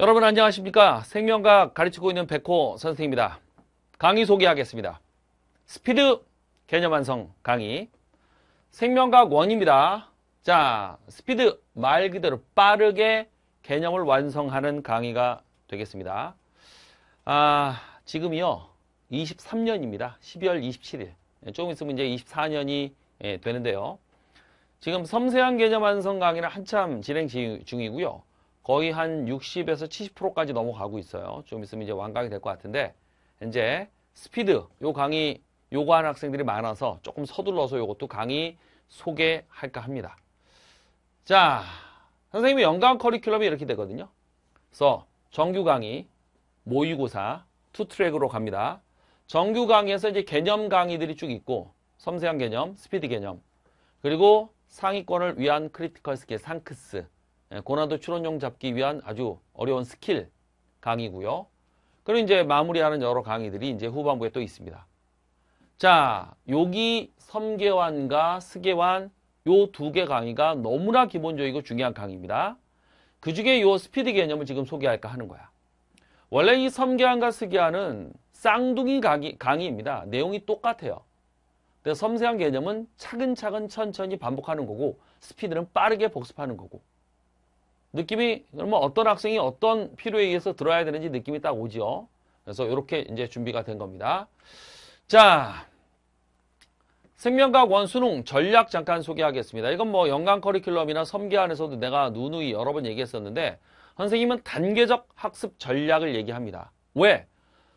여러분 안녕하십니까 생명과 학 가르치고 있는 백호 선생입니다 강의 소개하겠습니다 스피드 개념 완성 강의 생명과학 원입니다 자 스피드 말 그대로 빠르게 개념을 완성하는 강의가 되겠습니다 아 지금이요 23년입니다 12월 27일 예, 조금 있으면 이제 24년이 예, 되는데요 지금 섬세한 개념 완성 강의는 한참 진행 중이고요 거의 한 60에서 70%까지 넘어가고 있어요. 좀 있으면 이제 완강이 될 것 같은데 이제 스피드 요 강의 요거 하는 학생들이 많아서 조금 서둘러서 요것도 강의 소개할까 합니다. 자, 선생님이 연간 커리큘럼이 이렇게 되거든요. 그래서 정규 강의, 모의고사, 투 트랙으로 갑니다. 정규 강의에서 이제 개념 강의들이 쭉 있고 섬세한 개념, 스피드 개념, 그리고 상위권을 위한 크리티컬 스킬, 상크스, 예, 고난도 추론용 잡기 위한 아주 어려운 스킬 강의고요. 그리고 이제 마무리하는 여러 강의들이 이제 후반부에 또 있습니다. 자, 여기 섬계환과 스계환 요 두 개 강의가 너무나 기본적이고 중요한 강의입니다. 그 중에 요 스피드 개념을 지금 소개할까 하는 거야. 원래 이 섬계환과 스계환은 쌍둥이 강의, 강의입니다. 내용이 똑같아요. 근데 섬세한 개념은 차근차근 천천히 반복하는 거고 스피드는 빠르게 복습하는 거고 느낌이 그러면 어떤 학생이 어떤 필요에 의해서 들어야 되는지 느낌이 딱 오지요. 그래서 이렇게 이제 준비가 된 겁니다. 자, 생명과학 원수능 전략 잠깐 소개하겠습니다. 이건 뭐 연간 커리큘럼이나 섬계안에서도 내가 누누이 여러 번 얘기했었는데 선생님은 단계적 학습 전략을 얘기합니다. 왜?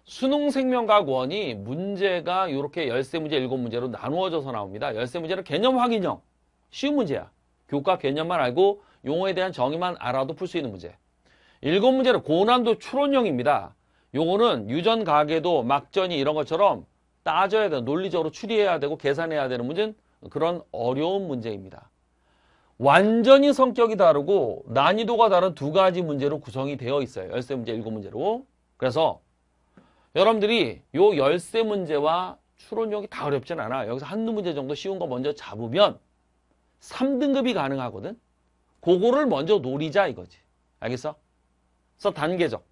수능 생명과학원이 문제가 이렇게 열세 문제 일곱 문제로 나누어져서 나옵니다. 열세 문제는 개념 확인형. 쉬운 문제야. 교과 개념만 알고 용어에 대한 정의만 알아도 풀 수 있는 문제. 일곱 문제는 고난도 추론형입니다. 요거는 유전 가계도 막전이 이런 것처럼 따져야 되고 논리적으로 추리해야 되고 계산해야 되는 문제는 그런 어려운 문제입니다. 완전히 성격이 다르고 난이도가 다른 두 가지 문제로 구성이 되어 있어요. 열세 문제, 일곱 문제로. 그래서 여러분들이 요 열세 문제와 추론력이 다 어렵진 않아. 여기서 한두 문제 정도 쉬운 거 먼저 잡으면 3등급이 가능하거든. 그거를 먼저 노리자 이거지. 알겠어? 그래서 단계적.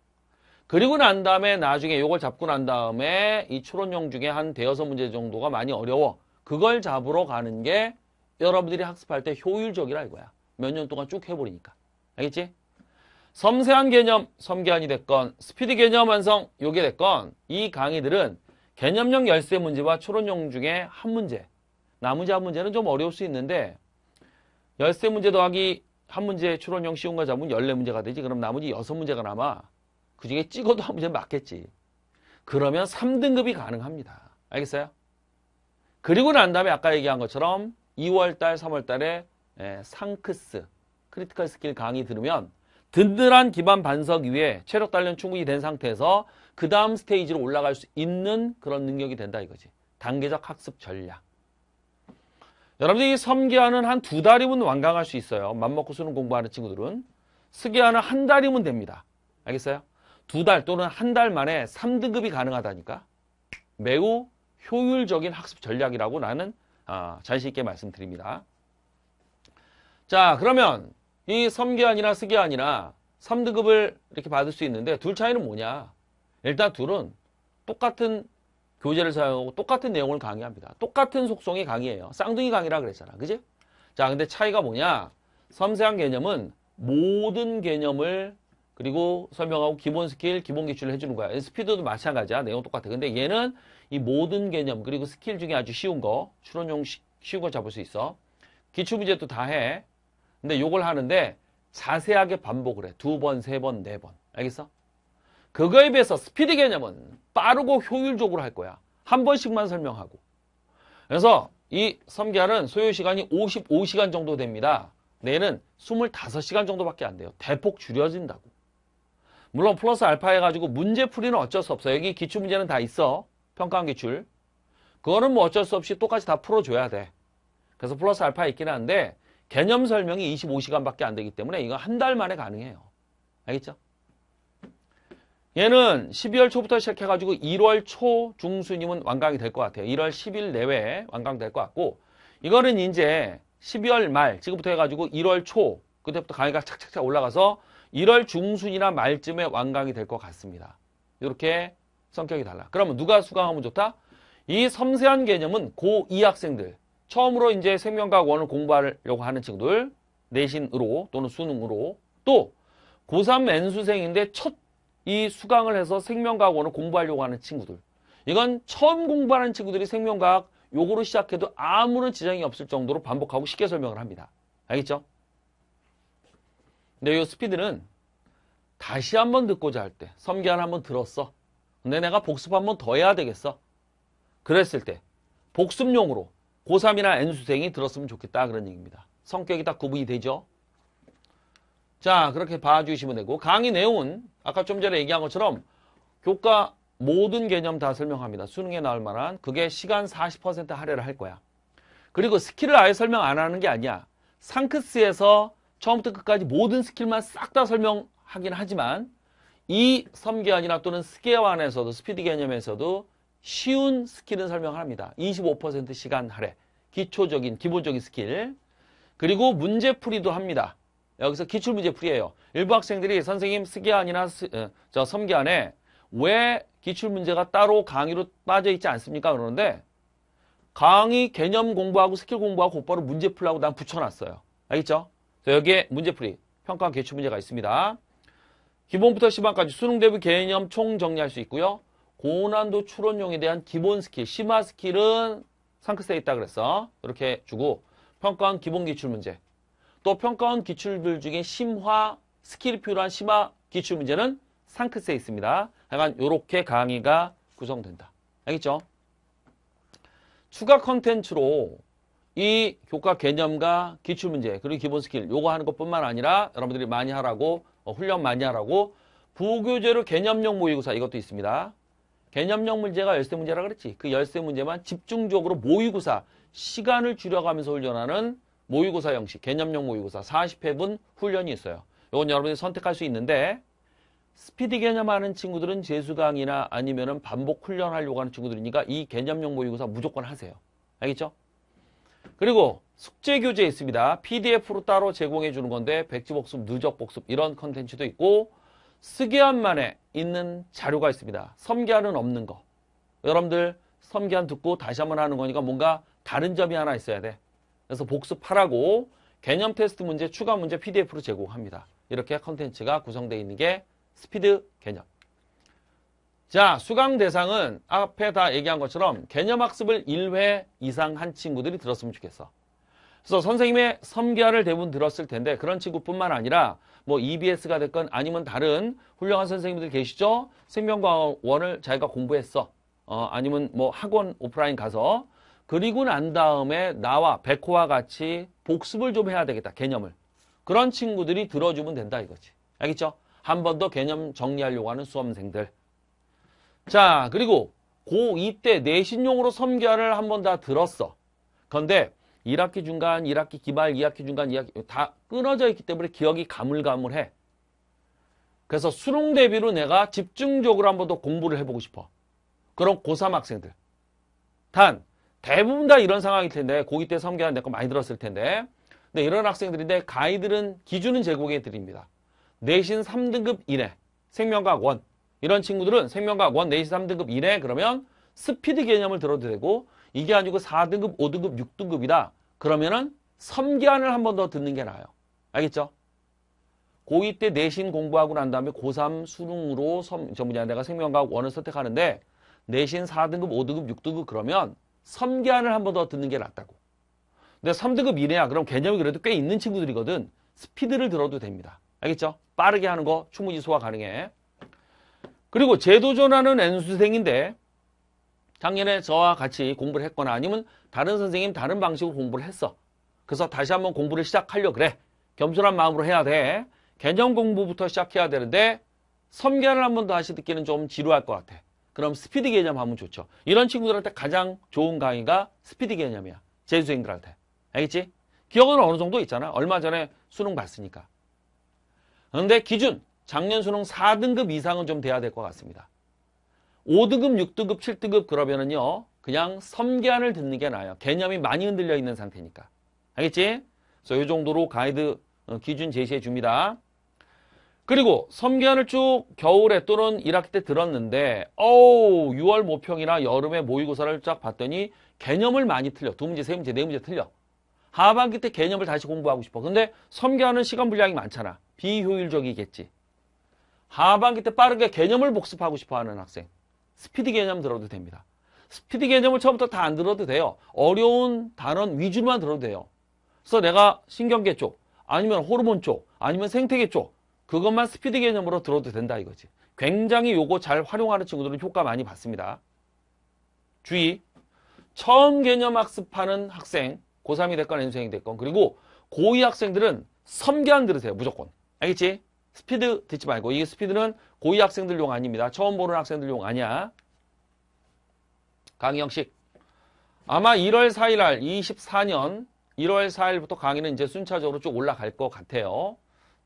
그리고 난 다음에 나중에 요걸 잡고 난 다음에 이 추론형 중에 한 대여섯 문제 정도가 많이 어려워. 그걸 잡으러 가는 게 여러분들이 학습할 때 효율적이라 이거야. 몇 년 동안 쭉 해버리니까. 알겠지? 섬세한 개념, 섬기한이 됐건 스피드 개념 완성, 요게 됐건 이 강의들은 개념형 열쇠 문제와 추론형 중에 한 문제 나머지 한 문제는 좀 어려울 수 있는데 열쇠 문제 더하기 한 문제 추론형 쉬운 거 잡으면 14문제가 되지. 그럼 나머지 6문제가 남아. 그중에 찍어도 한 문제 맞겠지. 그러면 3등급이 가능합니다. 알겠어요? 그리고 난 다음에 아까 얘기한 것처럼 2월달, 3월달에 예, 상크스, 크리티컬 스킬 강의 들으면 든든한 기반 반석 위에 체력 단련 충분히 된 상태에서 그 다음 스테이지로 올라갈 수 있는 그런 능력이 된다 이거지. 단계적 학습 전략. 여러분들이 섬기하는 한 두 달이면 완강할 수 있어요. 맘먹고 수능 공부하는 친구들은. 스기하는 한 달이면 됩니다. 알겠어요? 두 달 또는 한 달 만에 3등급이 가능하다니까. 매우 효율적인 학습 전략이라고 나는 아, 자신 있게 말씀드립니다. 자 그러면 이 섬기안이나 스기안이나 3등급을 이렇게 받을 수 있는데 둘 차이는 뭐냐? 일단 둘은 똑같은 교재를 사용하고 똑같은 내용을 강의합니다. 똑같은 속성의 강의예요. 쌍둥이 강의라 그랬잖아. 그지? 자, 근데 차이가 뭐냐? 섬세한 개념은 모든 개념을 그리고 설명하고 기본 스킬, 기본 기출을 해주는 거야. 스피드도 마찬가지야. 내용 똑같아. 근데 얘는 이 모든 개념 그리고 스킬 중에 아주 쉬운 거 추론용 쉬운 거 잡을 수 있어. 기출 문제도 다 해. 근데 요걸 하는데 자세하게 반복을 해. 두 번, 세 번, 네 번. 알겠어? 그거에 비해서 스피드 개념은 빠르고 효율적으로 할 거야. 한 번씩만 설명하고. 그래서 이 섬계알은 소요시간이 55시간 정도 됩니다. 내일은 25시간 정도밖에 안 돼요. 대폭 줄여진다고. 물론 플러스 알파 해가지고 문제풀이는 어쩔 수 없어. 요 여기 기출문제는 다 있어. 평가원 기출. 그거는 뭐 어쩔 수 없이 똑같이 다 풀어줘야 돼. 그래서 플러스 알파 있긴 한데 개념 설명이 25시간밖에 안 되기 때문에 이거 한 달 만에 가능해요. 알겠죠? 얘는 12월 초부터 시작해가지고 1월 초 중순이면 완강이 될 것 같아요. 1월 10일 내외에 완강될 것 같고 이거는 이제 12월 말 지금부터 해가지고 1월 초 그때부터 강의가 착착착 올라가서 1월 중순이나 말쯤에 완강이 될 것 같습니다. 이렇게 성격이 달라. 그러면 누가 수강하면 좋다? 이 섬세한 개념은 고2 학생들 처음으로 이제 생명과학원을 공부하려고 하는 친구들 내신으로 또는 수능으로 또 고3 N수생인데 첫이 수강을 해서 생명과학원을 공부하려고 하는 친구들 이건 처음 공부하는 친구들이 생명과학 요거로 시작해도 아무런 지장이 없을 정도로 반복하고 쉽게 설명을 합니다. 알겠죠? 근데 이 스피드는 다시 한번 듣고자 할 때 섬기한 한번 들었어. 근데 내가 복습 한번 더 해야 되겠어. 그랬을 때 복습용으로 고3이나 N수생이 들었으면 좋겠다 그런 얘기입니다. 성격이 딱 구분이 되죠. 자 그렇게 봐주시면 되고 강의 내용은 아까 좀 전에 얘기한 것처럼 교과 모든 개념 다 설명합니다. 수능에 나올 만한 그게 시간 40% 할애를 할 거야. 그리고 스킬을 아예 설명 안 하는 게 아니야. 상크스에서 처음부터 끝까지 모든 스킬만 싹 다 설명하긴 하지만 이 섬기안이나 또는 스케어안에서도 스피드 개념에서도 쉬운 스킬은 설명합니다. 25% 시간 할애, 기초적인 기본적인 스킬 그리고 문제풀이도 합니다. 여기서 기출문제 풀이에요. 일부 학생들이 선생님 스기안이나 어, 저 섬기안에 왜 기출문제가 따로 강의로 빠져 있지 않습니까? 그러는데 강의 개념 공부하고 스킬 공부하고 곧바로 문제 풀라고 난 붙여놨어요. 알겠죠? 여기에 문제 풀이 평가 기출문제가 있습니다. 기본부터 심화까지 수능 대비 개념 총 정리할 수 있고요. 고난도 추론용에 대한 기본 스킬, 심화 스킬은 상크스에 있다 그랬어. 이렇게 주고 평가원 기본 기출문제 또 평가원 기출들 중에 심화, 스킬이 필요한 심화 기출 문제는 상크스에 있습니다. 하여간 이렇게 강의가 구성된다. 알겠죠? 추가 컨텐츠로 이 교과 개념과 기출 문제 그리고 기본 스킬 요거 하는 것뿐만 아니라 여러분들이 많이 하라고 어, 훈련 많이 하라고 부교재로 개념형 모의고사 이것도 있습니다. 개념형 문제가 열쇠 문제라 그랬지. 그열쇠 문제만 집중적으로 모의고사 시간을 줄여가면서 훈련하는 모의고사 형식, 개념용 모의고사 40회분 훈련이 있어요. 이건 여러분이 선택할 수 있는데 스피디 개념하는 친구들은 재수강이나 아니면 은 반복 훈련하려고 하는 친구들이니까 이개념용 모의고사 무조건 하세요. 알겠죠? 그리고 숙제 교재 있습니다. PDF로 따로 제공해 주는 건데 백지 복습, 누적 복습 이런 컨텐츠도 있고 쓰기한만에 있는 자료가 있습니다. 섬기안은 없는 거. 여러분들 섬기안 듣고 다시 한번 하는 거니까 뭔가 다른 점이 하나 있어야 돼. 그래서 복습하라고 개념 테스트 문제, 추가 문제 PDF로 제공합니다. 이렇게 컨텐츠가 구성되어 있는 게 스피드 개념. 자, 수강 대상은 앞에 다 얘기한 것처럼 개념 학습을 1회 이상 한 친구들이 들었으면 좋겠어. 그래서 선생님의 섬기화를 대부분 들었을 텐데 그런 친구뿐만 아니라 뭐 EBS가 됐건 아니면 다른 훌륭한 선생님들 계시죠? 생명과학원을 자기가 공부했어. 어, 아니면 뭐 학원 오프라인 가서 그리고 난 다음에 나와 백호와 같이 복습을 좀 해야 되겠다. 개념을. 그런 친구들이 들어주면 된다 이거지. 알겠죠? 한 번 더 개념 정리하려고 하는 수험생들. 자 그리고 고2 때 내신용으로 섬결을 한번 다 들었어. 그런데 1학기 중간, 1학기 기말, 2학기 중간, 2학기 다 끊어져 있기 때문에 기억이 가물가물해. 그래서 수능 대비로 내가 집중적으로 한 번 더 공부를 해보고 싶어. 그럼 고3 학생들. 단 대부분 다 이런 상황일 텐데 고2 때섬겨는 내거 많이 들었을 텐데 근데 이런 학생들인데 가이드는 기준은 제공해 드립니다. 내신 3등급 이내 생명과학 1 이런 친구들은 생명과학 1 내신 3등급 이내 그러면 스피드 개념을 들어도 되고 이게 아니고 4등급, 5등급, 6등급이다. 그러면은 섬기안을 한 번 더 듣는 게 나아요. 알겠죠? 고2 때 내신 공부하고 난 다음에 고3 수능으로 섬, 저 뭐냐, 내가 생명과학 1을 선택하는데 내신 4등급, 5등급, 6등급 그러면 섬계안을한번더 듣는 게 낫다고. 근데 3등급 이래야 그럼 개념이 그래도 꽤 있는 친구들이거든. 스피드를 들어도 됩니다. 알겠죠? 빠르게 하는 거 충분히 소화 가능해. 그리고 재도전하는 N수생인데 작년에 저와 같이 공부를 했거나 아니면 다른 선생님 다른 방식으로 공부를 했어. 그래서 다시 한번 공부를 시작하려 그래. 겸손한 마음으로 해야 돼. 개념 공부부터 시작해야 되는데 섬안을한 번더 다시 듣기는 좀 지루할 것 같아. 그럼 스피드 개념 하면 좋죠. 이런 친구들한테 가장 좋은 강의가 스피드 개념이야. 재수생들한테. 알겠지? 기억은 어느 정도 있잖아. 얼마 전에 수능 봤으니까. 그런데 기준, 작년 수능 4등급 이상은 좀 돼야 될 것 같습니다. 5등급, 6등급, 7등급 그러면은요. 그냥 섬기안을 듣는 게 나아요. 개념이 많이 흔들려 있는 상태니까. 알겠지? 그래서 이 정도로 가이드 어, 기준 제시해 줍니다. 그리고 섬기한을 쭉 겨울에 또는 1학기 때 들었는데 어우 6월 모평이나 여름에 모의고사를 쫙 봤더니 개념을 많이 틀려. 두 문제, 세 문제, 네 문제 틀려. 하반기 때 개념을 다시 공부하고 싶어. 근데 섬기하는 시간 분량이 많잖아. 비효율적이겠지. 하반기 때 빠르게 개념을 복습하고 싶어하는 학생. 스피드 개념 들어도 됩니다. 스피드 개념을 처음부터 다 안 들어도 돼요. 어려운 단원 위주만 들어도 돼요. 그래서 내가 신경계 쪽, 아니면 호르몬 쪽, 아니면 생태계 쪽 그것만 스피드 개념으로 들어도 된다 이거지. 굉장히 요거 잘 활용하는 친구들은 효과 많이 봤습니다 주의, 처음 개념 학습하는 학생, 고3이 됐건 N수행이 됐건 그리고 고2 학생들은 섬기안 들으세요 무조건. 알겠지? 스피드 듣지 말고 이게 스피드는 고2 학생들용 아닙니다. 처음 보는 학생들용 아니야. 강의형식 아마 1월 4일 날 24년 1월 4일부터 강의는 이제 순차적으로 쭉 올라갈 것 같아요.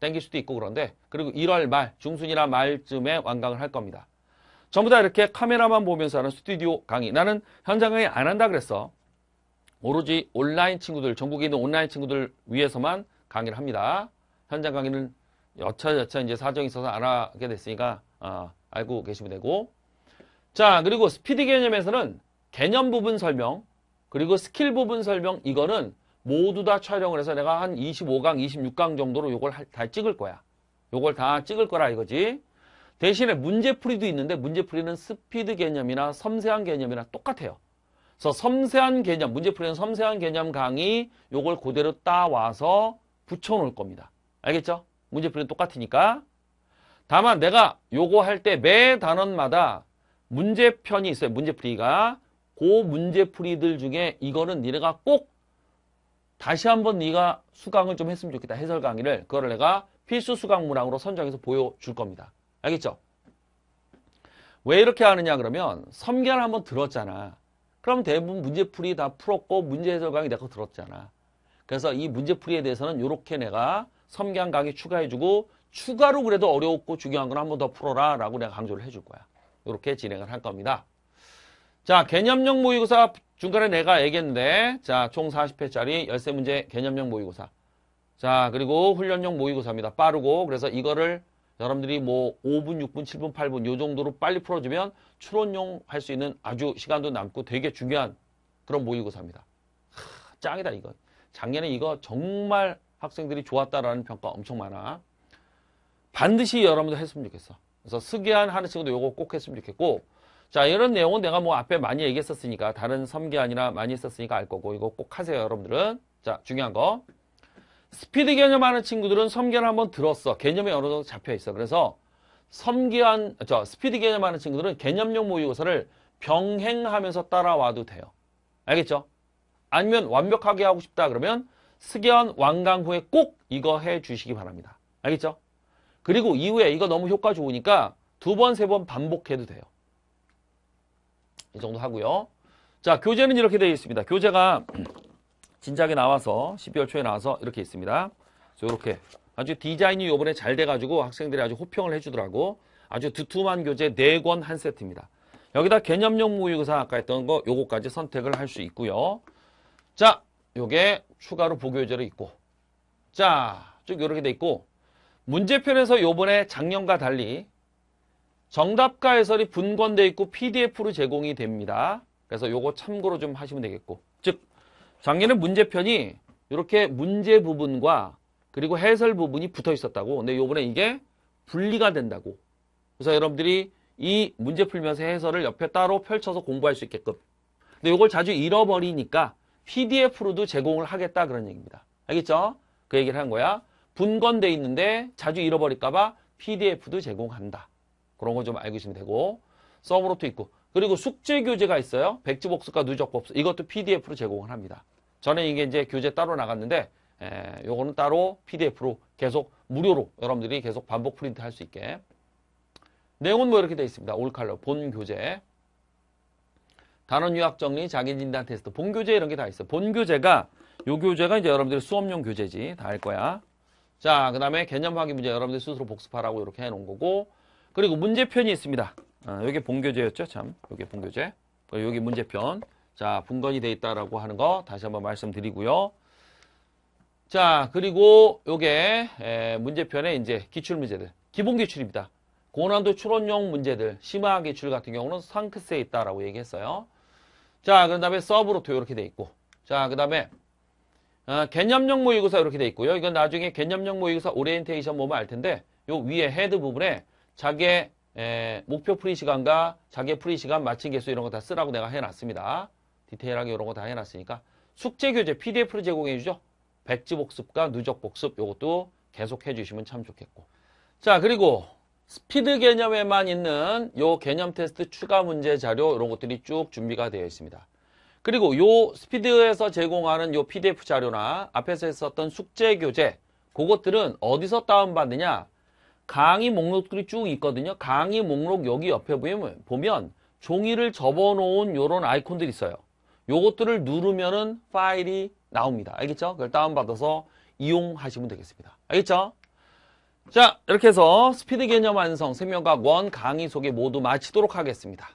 땡길 수도 있고 그런데 그리고 1월 말 중순이나 말쯤에 완강을 할 겁니다. 전부 다 이렇게 카메라만 보면서 하는 스튜디오 강의 나는 현장 강의 안 한다 그랬어. 오로지 온라인 친구들 전국에 있는 온라인 친구들 위해서만 강의를 합니다. 현장 강의는 여차여차 이제 사정이 있어서 안 하게 됐으니까 어, 알고 계시면 되고 자 그리고 스피드 개념에서는 개념 부분 설명 그리고 스킬 부분 설명 이거는 모두 다 촬영을 해서 내가 한 25강, 26강 정도로 요걸 다 찍을 거야. 요걸 다 찍을 거라 이거지. 대신에 문제풀이도 있는데 문제풀이는 스피드 개념이나 섬세한 개념이나 똑같아요. 그래서 섬세한 개념, 문제풀이는 섬세한 개념 강의 요걸 그대로 따와서 붙여놓을 겁니다. 알겠죠? 문제풀이는 똑같으니까. 다만 내가 요거 할 때 매 단원마다 문제편이 있어요. 문제풀이가. 그 문제풀이들 중에 이거는 니네가 꼭 다시 한번 네가 수강을 좀 했으면 좋겠다. 해설 강의를. 그걸 내가 필수 수강 문항으로 선정해서 보여줄 겁니다. 알겠죠? 왜 이렇게 하느냐 그러면 섬계를 한번 들었잖아. 그럼 대부분 문제풀이 다 풀었고 문제 해설 강의 내가 들었잖아. 그래서 이 문제풀이에 대해서는 이렇게 내가 섬계한 강의 추가해주고 추가로 그래도 어려웠고 중요한 건 한 번 더 풀어라 라고 내가 강조를 해줄 거야. 이렇게 진행을 할 겁니다. 자 개념형 모의고사 중간에 내가 얘기했는데 자, 총 40회짜리 열세 문제 개념형 모의고사. 자, 그리고 훈련형 모의고사입니다. 빠르고 그래서 이거를 여러분들이 뭐 5분, 6분, 7분, 8분 요 정도로 빨리 풀어주면 추론용 할 수 있는 아주 시간도 남고 되게 중요한 그런 모의고사입니다. 하, 짱이다 이거 작년에 이거 정말 학생들이 좋았다라는 평가 엄청 많아. 반드시 여러분들 했으면 좋겠어. 그래서 습기한 하는 친구도 요거 꼭 했으면 좋겠고 자 이런 내용은 내가 뭐 앞에 많이 얘기했었으니까 다른 섬기 아니라 많이 했었으니까 알 거고 이거 꼭 하세요 여러분들은 자 중요한 거 스피드 개념하는 친구들은 섬계를 한번 들었어 개념이 어느 정도 잡혀 있어 그래서 섬기한 저 스피드 개념하는 친구들은 개념용 모의고사를 병행하면서 따라와도 돼요 알겠죠? 아니면 완벽하게 하고 싶다 그러면 스견 완강 후에 꼭 이거 해 주시기 바랍니다 알겠죠? 그리고 이후에 이거 너무 효과 좋으니까 두 번 세 번 반복해도 돼요 이 정도 하고요. 자, 교재는 이렇게 되어 있습니다. 교재가 진작에 나와서 12월 초에 나와서 이렇게 있습니다. 이렇게 아주 디자인이 요번에 잘 돼가지고 학생들이 아주 호평을 해주더라고. 아주 두툼한 교재 4권 한 세트입니다. 여기다 개념용 모의고사 아까 했던 거 요거까지 선택을 할 수 있고요. 자, 요게 추가로 보교재로 있고 자, 쭉 요렇게 돼 있고 문제편에서 요번에 작년과 달리 정답과 해설이 분권돼 있고 PDF로 제공이 됩니다. 그래서 요거 참고로 좀 하시면 되겠고 즉 작년에 문제편이 이렇게 문제 부분과 그리고 해설 부분이 붙어 있었다고 근데 요번에 이게 분리가 된다고 그래서 여러분들이 이 문제 풀면서 해설을 옆에 따로 펼쳐서 공부할 수 있게끔 근데 요걸 자주 잃어버리니까 PDF로도 제공을 하겠다 그런 얘기입니다. 알겠죠? 그 얘기를 한 거야. 분권돼 있는데 자주 잃어버릴까봐 PDF도 제공한다. 그런 거 좀 알고 있으면 되고 서브로트 있고 그리고 숙제 교재가 있어요. 백지 복습과 누적 복습 이것도 PDF로 제공을 합니다. 전에 이게 이제 교재 따로 나갔는데 에, 요거는 따로 PDF로 계속 무료로 여러분들이 계속 반복 프린트 할 수 있게 내용은 뭐 이렇게 되어 있습니다. 올칼러 본 교재 단원 유학 정리 자기 진단 테스트 본 교재 이런 게 다 있어. 본 교재가 요 교재가 이제 여러분들의 수업용 교재지 다 할 거야. 자, 그 다음에 개념 확인 문제 여러분들 스스로 복습하라고 이렇게 해놓은 거고 그리고 문제편이 있습니다. 아, 여기 본교재였죠, 참. 여기 본교재. 여기 문제편. 자, 분건이 돼 있다라고 하는 거 다시 한번 말씀드리고요. 자, 그리고 요게 문제편에 이제 기출 문제들. 기본 기출입니다. 고난도 추론용 문제들, 심화 기출 같은 경우는 상크스에 있다라고 얘기했어요. 자, 그 다음에 서브로토 이렇게 돼 있고. 자, 그 다음에 어, 개념형 모의고사 이렇게 돼 있고요. 이건 나중에 개념형 모의고사 오리엔테이션 보면 알 텐데 요 위에 헤드 부분에 자기의 에, 목표 프리 시간과 자기의 프리 시간 마친 개수 이런 거 다 쓰라고 내가 해놨습니다. 디테일하게 이런 거 다 해놨으니까 숙제 교재 PDF를 제공해 주죠. 백지 복습과 누적 복습 이것도 계속 해주시면 참 좋겠고 자 그리고 스피드 개념에만 있는 요 개념 테스트 추가 문제 자료 이런 것들이 쭉 준비가 되어 있습니다. 그리고 요 스피드에서 제공하는 요 PDF 자료나 앞에서 했었던 숙제 교재 그것들은 어디서 다운받느냐 강의 목록들이 쭉 있거든요. 강의 목록 여기 옆에 보면, 보면 종이를 접어놓은 이런 아이콘들이 있어요. 요것들을 누르면은 파일이 나옵니다. 알겠죠? 그걸 다운받아서 이용하시면 되겠습니다. 알겠죠? 자, 이렇게 해서 스피드 개념 완성 생명과원 강의 소개 모두 마치도록 하겠습니다.